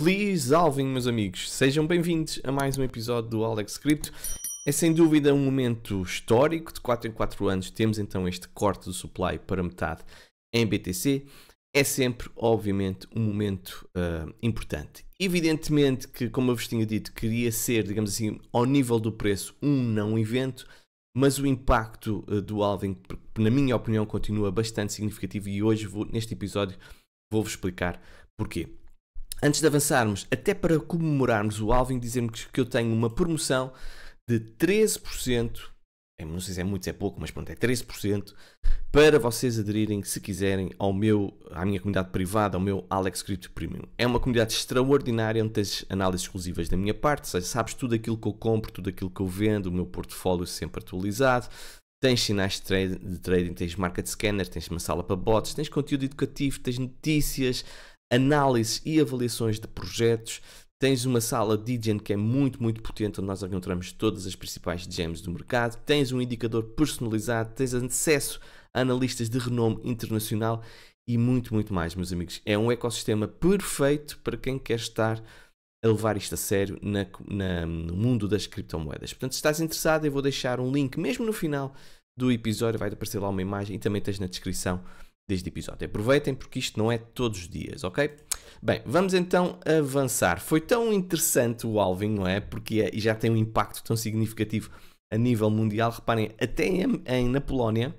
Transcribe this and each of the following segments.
Feliz Alvin, meus amigos! Sejam bem-vindos a mais um episódio do Alex Crypto. É sem dúvida um momento histórico. De 4 em 4 anos temos então este corte do supply para metade em BTC. É sempre, obviamente, um momento uh, importante. Evidentemente que, como eu vos tinha dito, queria ser, digamos assim, ao nível do preço, um não evento, mas o impacto uh, do Alvin, na minha opinião, continua bastante significativo e hoje, vou, neste episódio, vou-vos explicar porquê. Antes de avançarmos, até para comemorarmos o Alvin, dizermos que eu tenho uma promoção de 13%, é, não sei se é muito, se é pouco, mas pronto, é 13%, para vocês aderirem, se quiserem, ao meu, à minha comunidade privada, ao meu Alex Crypto Premium. É uma comunidade extraordinária onde tens análises exclusivas da minha parte, seja, sabes tudo aquilo que eu compro, tudo aquilo que eu vendo, o meu portfólio sempre atualizado, tens sinais de, trade, de trading, tens market scanner, tens uma sala para bots, tens conteúdo educativo, tens notícias, análises e avaliações de projetos. Tens uma sala de Digen que é muito, muito potente, onde nós encontramos todas as principais gems do mercado. Tens um indicador personalizado, tens acesso a analistas de renome internacional e muito, muito mais, meus amigos. É um ecossistema perfeito para quem quer estar a levar isto a sério na, na, no mundo das criptomoedas. Portanto, se estás interessado, eu vou deixar um link mesmo no final do episódio, vai aparecer lá uma imagem e também tens na descrição deste episódio. Aproveitem porque isto não é todos os dias, ok? Bem, vamos então avançar. Foi tão interessante o Alvin, não é? Porque é, já tem um impacto tão significativo a nível mundial. Reparem, até em, em na Polónia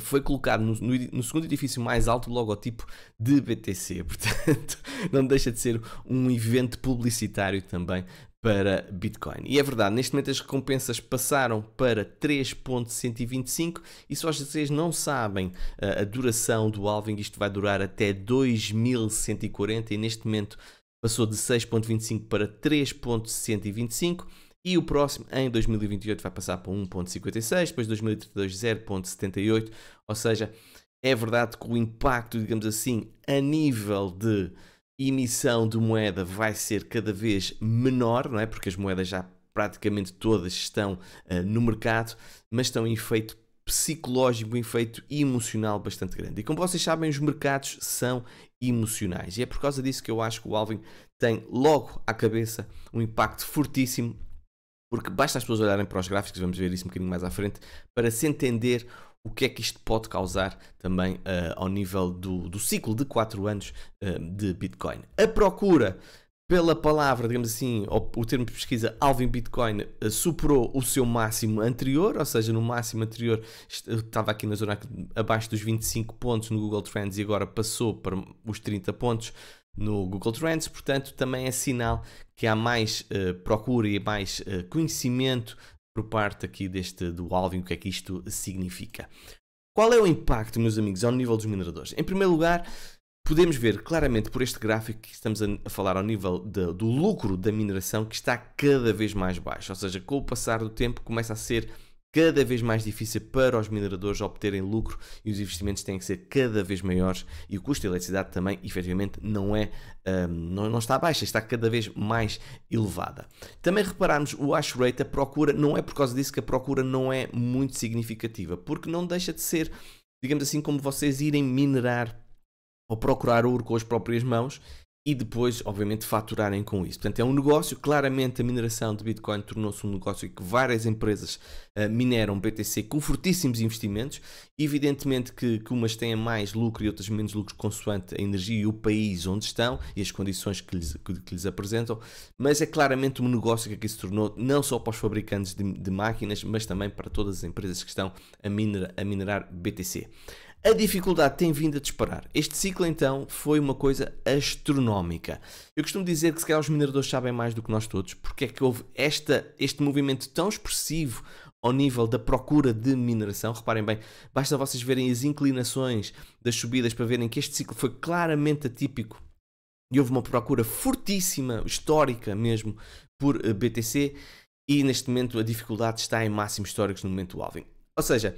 foi colocado no, no, no, segundo edifício mais alto o logotipo de BTC. Portanto, não deixa de ser um evento publicitário também para Bitcoin. E é verdade, neste momento as recompensas passaram para 3.125 e se vocês não sabem eh, a duração do halving, isto vai durar até 2140 e neste momento passou de 6.25 para 3.125 e o próximo em 2028 vai passar para 1.56, depois 2032 0.78, ou seja, é verdade que o impacto, digamos assim, a nível de emissão de moeda vai ser cada vez menor, não é? Porque as moedas já praticamente todas estão uh, no mercado, mas estão em efeito psicológico, um efeito emocional bastante grande. E como vocês sabem, os mercados são emocionais. E é por causa disso que eu acho que o Alvin tem logo à cabeça um impacto fortíssimo, porque basta as pessoas olharem para os gráficos, vamos ver isso um bocadinho mais à frente, para se entender o que é que isto pode causar também uh, ao nível do, do ciclo de 4 anos uh, de Bitcoin. A procura pela palavra, digamos assim, o termo de pesquisa Alvin Bitcoin eh, superou o seu máximo anterior, ou seja, no máximo anterior estava aqui na zona abaixo dos 25 pontos no Google Trends e agora passou para os 30 pontos no Google Trends, portanto também é sinal que há mais uh, procura e mais uh, conhecimento por parte aqui deste do Alvin o que é que isto significa. Qual é o impacto, meus amigos, ao nível dos mineradores? Em primeiro lugar, podemos ver claramente por este gráfico que estamos a falar ao nível de, do lucro da mineração que está cada vez mais baixo, ou seja, com o passar do tempo começa a ser cada vez mais difícil para os mineradores obterem lucro e os investimentos têm que ser cada vez maiores e o custo da eletricidade também, efetivamente, não é um, não, está baixa, está cada vez mais elevada. Também reparamos o hash rate, a procura, não é por causa disso que a procura não é muito significativa, porque não deixa de ser, digamos assim, como vocês irem minerar ou procurar ouro com as próprias mãos e depois, obviamente, faturarem com isso. Portanto, é um negócio. Claramente, a mineração de Bitcoin tornou-se um negócio em que várias empresas uh, mineram BTC com fortíssimos investimentos. Evidentemente que, que umas têm mais lucro e outras menos lucro, consoante a energia e o país onde estão e as condições que lhes, que, que lhes apresentam. Mas é claramente um negócio que aqui se tornou, não só para os fabricantes de, de máquinas, mas também para todas as empresas que estão a, minera, a minerar BTC. A dificuldade tem vindo a disparar. Este ciclo, então, foi uma coisa astronómica. Eu costumo dizer que, se calhar, os mineradores sabem mais do que nós todos, porque é que houve esta, este movimento tão expressivo ao nível da procura de mineração. Reparem bem, basta vocês verem as inclinações das subidas para verem que este ciclo foi claramente atípico e houve uma procura fortíssima, histórica mesmo, por eh, BTC. E neste momento a dificuldade está em máximos históricos no momento do halving. Ou seja,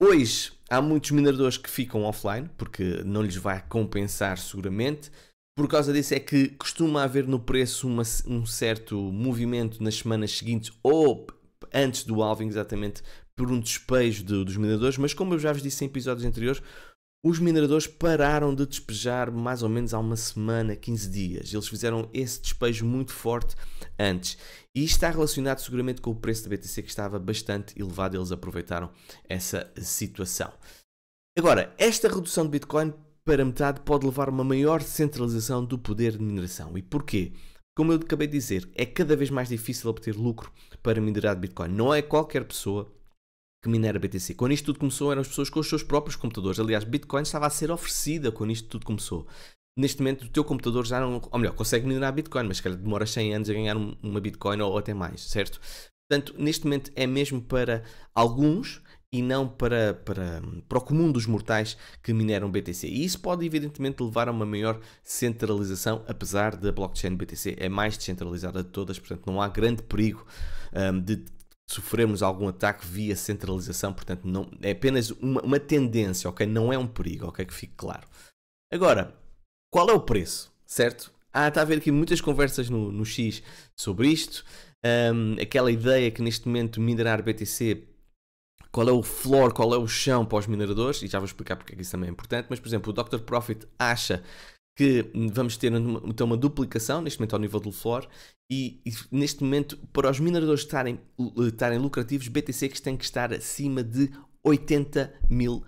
Hoje há muitos mineradores que ficam offline, porque não lhes vai compensar seguramente. Por causa disso é que costuma haver no preço uma, um certo movimento nas semanas seguintes ou antes do halving, exatamente, por um despejo de, dos mineradores. Mas como eu já vos disse em episódios anteriores, os mineradores pararam de despejar mais ou menos há uma semana, 15 dias. Eles fizeram esse despejo muito forte antes. E está relacionado seguramente com o preço da BTC que estava bastante elevado. Eles aproveitaram essa situação. Agora, esta redução de Bitcoin para metade pode levar a uma maior centralização do poder de mineração. E porquê? Como eu acabei de dizer, é cada vez mais difícil obter lucro para minerar Bitcoin. Não é qualquer pessoa que minera BTC. Quando isto tudo começou, eram as pessoas com os seus próprios computadores. Aliás, Bitcoin estava a ser oferecida quando isto tudo começou. Neste momento, o teu computador já não. Ou melhor, consegue minerar Bitcoin, mas calhar demora 100 anos a ganhar uma Bitcoin ou até mais, certo? Portanto, neste momento é mesmo para alguns e não para, para, para o comum dos mortais que mineram BTC. E isso pode, evidentemente, levar a uma maior centralização, apesar da blockchain BTC é mais descentralizada de todas, portanto, não há grande perigo um, de sofrermos algum ataque via centralização, portanto, não, é apenas uma, uma tendência, ok? Não é um perigo, ok? Que fique claro. Agora, qual é o preço, certo? Ah, está a haver aqui muitas conversas no, no X sobre isto. Um, aquela ideia que neste momento minerar BTC, qual é o floor, qual é o chão para os mineradores, e já vou explicar porque é que isso também é importante, mas por exemplo, o Dr. Profit acha que vamos ter então uma duplicação, neste momento ao nível do floor e, e neste momento, para os mineradores estarem, eh, estarem lucrativos, BTC tem que estar acima de 80 mil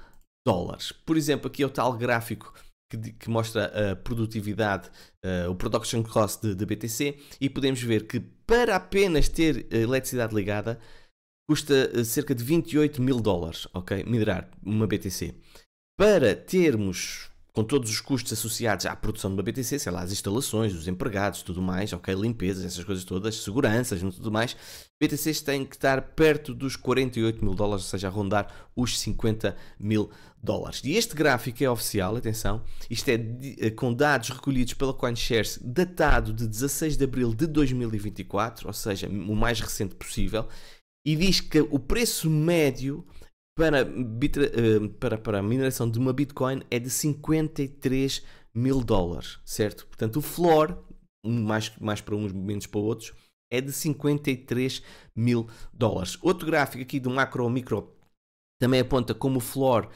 dólares. Por exemplo, aqui é o tal gráfico que, que mostra a produtividade, uh, o production cost de, de, BTC, e podemos ver que para apenas ter eh, eletricidade ligada, custa cerca de 28 mil dólares, ok? Minerar uma BTC. Para termos com todos os custos associados à produção de uma BTC, sei lá, as instalações, os empregados, tudo mais, ok, limpezas, essas coisas todas, seguranças, tudo mais, BTCs têm que estar perto dos 48 mil dólares, ou seja, a rondar os 50 mil dólares. E este gráfico é oficial, atenção, isto é eh, com dados recolhidos pela CoinShares datado de 16 de abril de 2024, ou seja, o mais recente possível, e diz que o preço médio para, eh, para, para a mineração de uma Bitcoin é de 53 mil dólares, certo? Portanto, o floor, mais, mais para uns, menos para outros, é de 53 mil dólares. Outro gráfico aqui do macro ou micro também aponta como o floor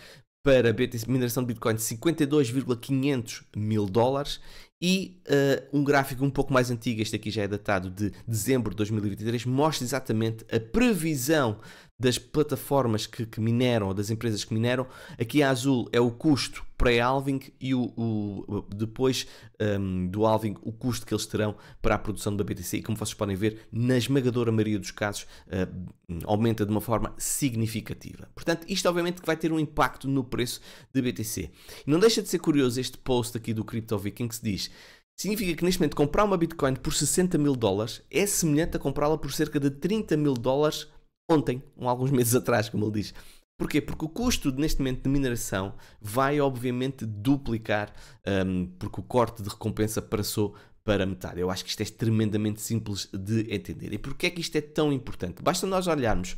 para a mineração de Bitcoin 52,500 mil dólares e uh, um gráfico um pouco mais antigo, este aqui já é datado de dezembro de 2023, mostra exatamente a previsão das plataformas que, que mineram, ou das empresas que mineram. Aqui a azul é o custo pré Alving e o, o depois um, do Alving o custo que eles terão para a produção da BTC. E como vocês podem ver, na esmagadora maioria dos casos uh, aumenta de uma forma significativa. Portanto, isto obviamente que vai ter um impacto no preço de BTC. Não deixa de ser curioso este post aqui do Crypto Viking que se diz Significa que neste momento comprar uma Bitcoin por 60 mil dólares é semelhante a comprá-la por cerca de 30 mil dólares ontem, alguns meses atrás, como ele diz. Porquê? Porque o custo neste momento de mineração vai obviamente duplicar, um, porque o corte de recompensa passou para metade. Eu acho que isto é tremendamente simples de entender. E porquê é que isto é tão importante? Basta nós olharmos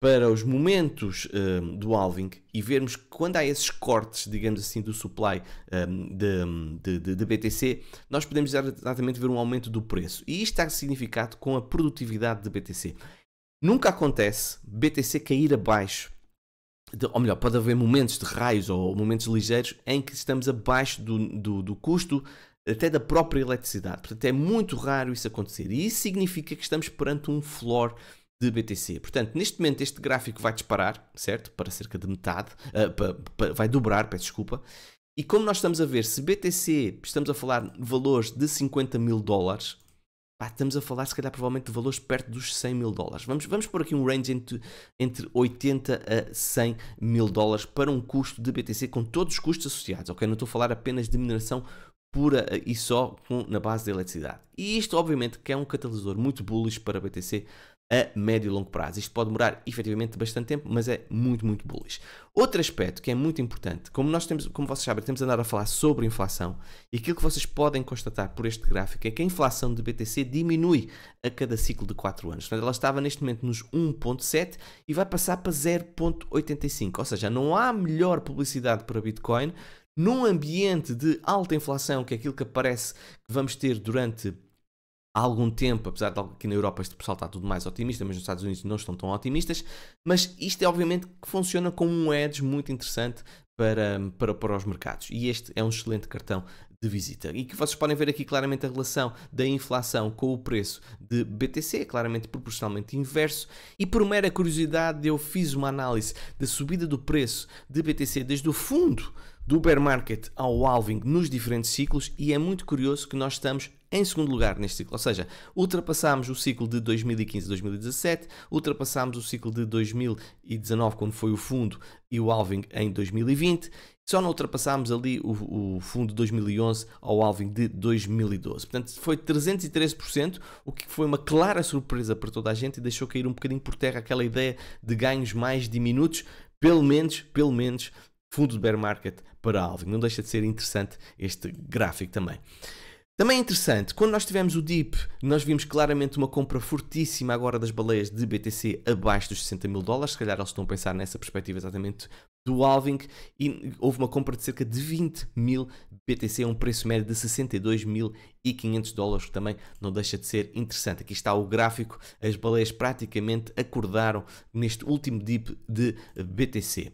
para os momentos um, do halving e vermos que quando há esses cortes, digamos assim, do supply um, de, de, de, BTC, nós podemos exatamente ver um aumento do preço. E isto está significado com a produtividade de BTC. Nunca acontece BTC cair abaixo, de, ou melhor, pode haver momentos de raios ou momentos ligeiros em que estamos abaixo do, do, do custo até da própria eletricidade. Portanto, é muito raro isso acontecer. E isso significa que estamos perante um floor de BTC. Portanto, neste momento este gráfico vai disparar, certo? Para cerca de metade, uh, pa, pa, vai dobrar, peço desculpa. E como nós estamos a ver, se BTC, estamos a falar de valores de 50 mil dólares, pá, estamos a falar se calhar provavelmente de valores perto dos 100 mil dólares. Vamos, vamos pôr aqui um range entre, entre 80 a 100 mil dólares para um custo de BTC com todos os custos associados, ok? Não estou a falar apenas de mineração pura eh, e só com, na base da eletricidade. E isto, obviamente, que é um catalisador muito bullish para BTC a médio e longo prazo. Isto pode demorar efetivamente bastante tempo, mas é muito, muito bullish. Outro aspecto que é muito importante, como nós temos, como vocês sabem, temos andado a falar sobre inflação, e aquilo que vocês podem constatar por este gráfico é que a inflação de BTC diminui a cada ciclo de 4 anos. ela estava neste momento nos 1.7 e vai passar para 0.85, ou seja, não há melhor publicidade para Bitcoin num ambiente de alta inflação, que é aquilo que parece que vamos ter durante algum tempo, apesar de aqui na Europa este pessoal está tudo mais otimista, mas nos Estados Unidos não estão tão otimistas, mas isto é obviamente que funciona como um edge muito interessante para, para, para os mercados. E este é um excelente cartão de visita. E que vocês podem ver aqui claramente a relação da inflação com o preço de BTC, claramente proporcionalmente inverso. E por mera curiosidade, eu fiz uma análise da subida do preço de BTC desde o fundo do bear market ao halving nos diferentes ciclos e é muito curioso que nós estamos em segundo lugar neste ciclo, ou seja, ultrapassámos o ciclo de 2015-2017, ultrapassámos o ciclo de 2019 quando foi o fundo e o halving em 2020, só não ultrapassámos ali o, o fundo de 2011 ao halving de 2012. Portanto, foi 313%, o que foi uma clara surpresa para toda a gente e deixou cair um bocadinho por terra aquela ideia de ganhos mais diminutos, pelo menos, pelo menos Fundo de bear market para Alving, Não deixa de ser interessante este gráfico também. Também é interessante, quando nós tivemos o DIP, nós vimos claramente uma compra fortíssima agora das baleias de BTC abaixo dos 60 mil dólares. Se calhar eles estão a pensar nessa perspectiva exatamente do halving e houve uma compra de cerca de 20 mil BTC a um preço médio de e mil 500 dólares, que também não deixa de ser interessante. Aqui está o gráfico, as baleias praticamente acordaram neste último dip de BTC.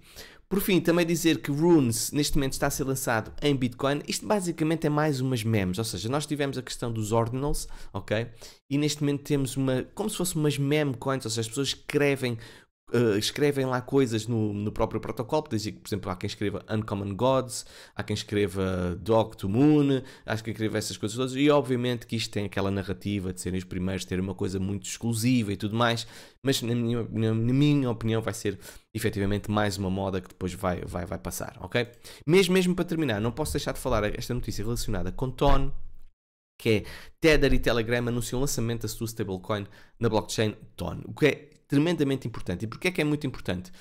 Por fim, também dizer que Runes neste momento está a ser lançado em Bitcoin. Isto basicamente é mais umas memes, ou seja, nós tivemos a questão dos ordinals, ok? E neste momento temos uma, como se fosse umas meme coins, ou seja, as pessoas escrevem uh, escrevem lá coisas no, no próprio protocolo, desde que, por exemplo, há quem escreva Uncommon Gods, há quem escreva Dog to Moon, há quem escreva essas coisas todas, e obviamente que isto tem aquela narrativa de serem os primeiros, ter uma coisa muito exclusiva e tudo mais, mas na minha, na minha opinião vai ser efetivamente mais uma moda que depois vai, vai, vai passar, ok? Mesmo, mesmo para terminar, não posso deixar de falar esta notícia relacionada com Tone, que é Tether e Telegram anunciam o lançamento da sua stablecoin na blockchain Tone, o que é tremendamente importante. E porquê é que é muito importante?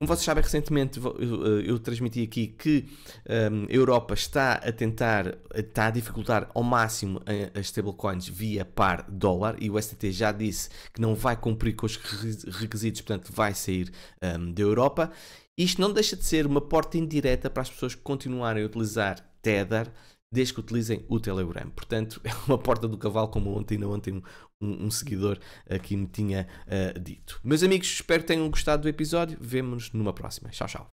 Como vocês sabem, recentemente eu, eh, eu transmiti aqui que um, ehm, a Europa está a tentar, está a dificultar ao máximo eh, as stablecoins via par dólar e o STT já disse que não vai cumprir com os requisitos, portanto vai sair um, ehm, da Europa. Isto não deixa de ser uma porta indireta para as pessoas que continuarem a utilizar Tether desde que utilizem o Telegram. Portanto, é uma porta do cavalo, como ontem, ontem um, um seguidor aqui me tinha uh, dito. Meus amigos, espero que tenham gostado do episódio. Vemo-nos numa próxima. Tchau, tchau.